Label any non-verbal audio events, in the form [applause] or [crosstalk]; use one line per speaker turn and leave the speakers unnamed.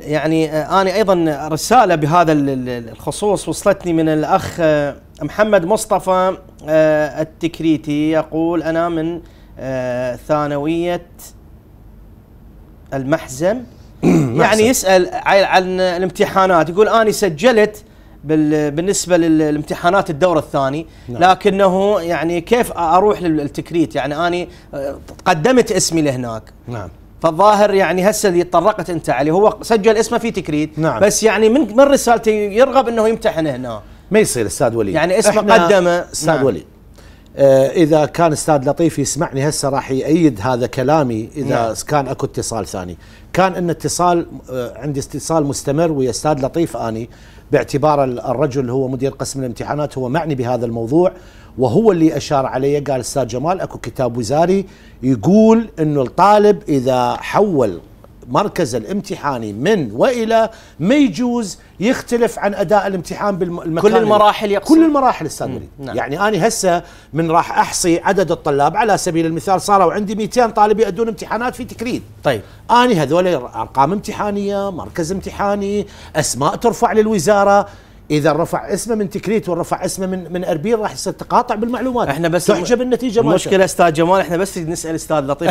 يعني آه، أنا أيضا رسالة بهذا الخصوص وصلتني من الأخ آه، محمد مصطفى آه، التكريتي يقول أنا من ثانوية المحزم [clears throat] يعني يسأل عن الامتحانات يقول أنا سجلت بالنسبة للامتحانات الدور الثاني نعم. لكنه يعني كيف أروح للتكريت يعني أنا قدمت اسمي لهناك نعم فالظاهر يعني هسه اللي تطرقت انت عليه هو سجل اسمه في تكريت نعم. بس يعني من من رسالته يرغب انه يمتحن هنا
ما يصير استاذ وليد يعني اسمه قدمه استاذ نعم. وليد آه، اذا كان استاذ لطيف يسمعني هسه راح يأيد هذا كلامي اذا نعم. كان اكو اتصال ثاني كان ان اتصال آه، عندي اتصال مستمر ويا استاذ لطيف اني باعتبار الرجل هو مدير قسم الامتحانات هو معني بهذا الموضوع وهو اللي اشار علي قال استاذ جمال اكو كتاب وزاري يقول انه الطالب اذا حول مركز الامتحاني من والى ما يجوز يختلف عن اداء الامتحان بالمكان كل المراحل يقصد كل المراحل استاذ وليد نعم. يعني انا هسه من راح احصي عدد الطلاب على سبيل المثال صاروا عندي 200 طالب يادون امتحانات في تكريد طيب انا هذول ارقام امتحانيه مركز امتحاني اسماء ترفع للوزاره اذا رفع اسمه من تكريت ورفع
اسمه من من اربيل راح يصير تقاطع بالمعلومات احنا بس تحجب النتيجه مالته المشكله استاذ جمال احنا بس نسال استاذ لطيف